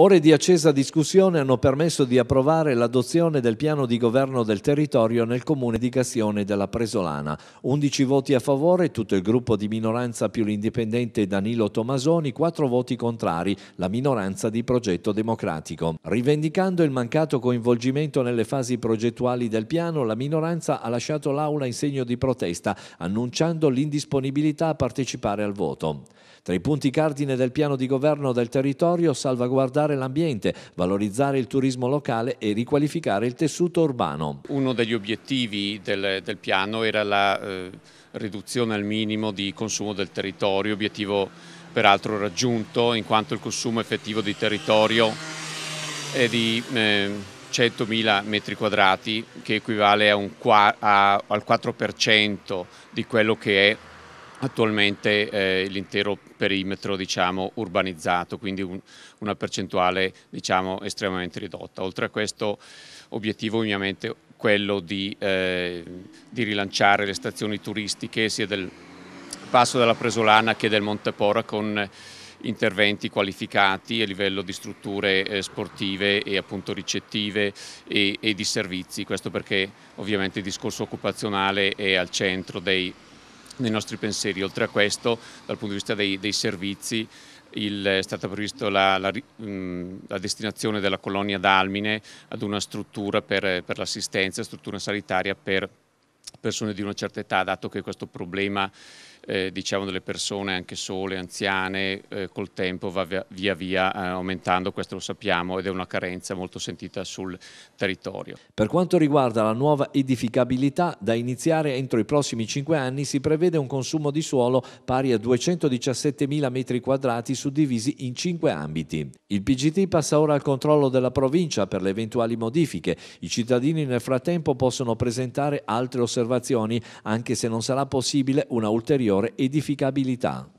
Ore di accesa discussione hanno permesso di approvare l'adozione del piano di governo del territorio nel comune di Cassione della Presolana. 11 voti a favore, tutto il gruppo di minoranza più l'indipendente Danilo Tomasoni, 4 voti contrari, la minoranza di Progetto Democratico. Rivendicando il mancato coinvolgimento nelle fasi progettuali del piano, la minoranza ha lasciato l'aula in segno di protesta, annunciando l'indisponibilità a partecipare al voto. Tra i punti cardine del piano di governo del territorio, salvaguardare tutelare l'ambiente, valorizzare il turismo locale e riqualificare il tessuto urbano. Uno degli obiettivi del, del piano era la eh, riduzione al minimo di consumo del territorio, obiettivo peraltro raggiunto in quanto il consumo effettivo di territorio è di... Eh, 100.000 metri quadrati che equivale a un, a, al 4% di quello che è Attualmente eh, l'intero perimetro diciamo, urbanizzato, quindi un, una percentuale diciamo, estremamente ridotta. Oltre a questo obiettivo ovviamente quello di, eh, di rilanciare le stazioni turistiche sia del passo della Presolana che del Montepora con interventi qualificati a livello di strutture eh, sportive e appunto ricettive e, e di servizi, questo perché ovviamente il discorso occupazionale è al centro dei nei nostri pensieri. Oltre a questo, dal punto di vista dei, dei servizi, il, è stata prevista la, la, la, destinazione della colonia d'Almine ad una struttura per, per l'assistenza, struttura sanitaria per persone di una certa età, dato che questo problema eh, diciamo delle persone anche sole, anziane, eh, col tempo va via via, via eh, aumentando, questo lo sappiamo ed è una carenza molto sentita sul territorio. Per quanto riguarda la nuova edificabilità, da iniziare entro i prossimi 5 anni si prevede un consumo di suolo pari a 217.000 metri quadrati suddivisi in 5 ambiti. Il PGT passa ora al controllo della provincia per le eventuali modifiche. I cittadini nel frattempo possono presentare altre osservazioni, anche se non sarà possibile una ulteriore ulteriore edificabilità.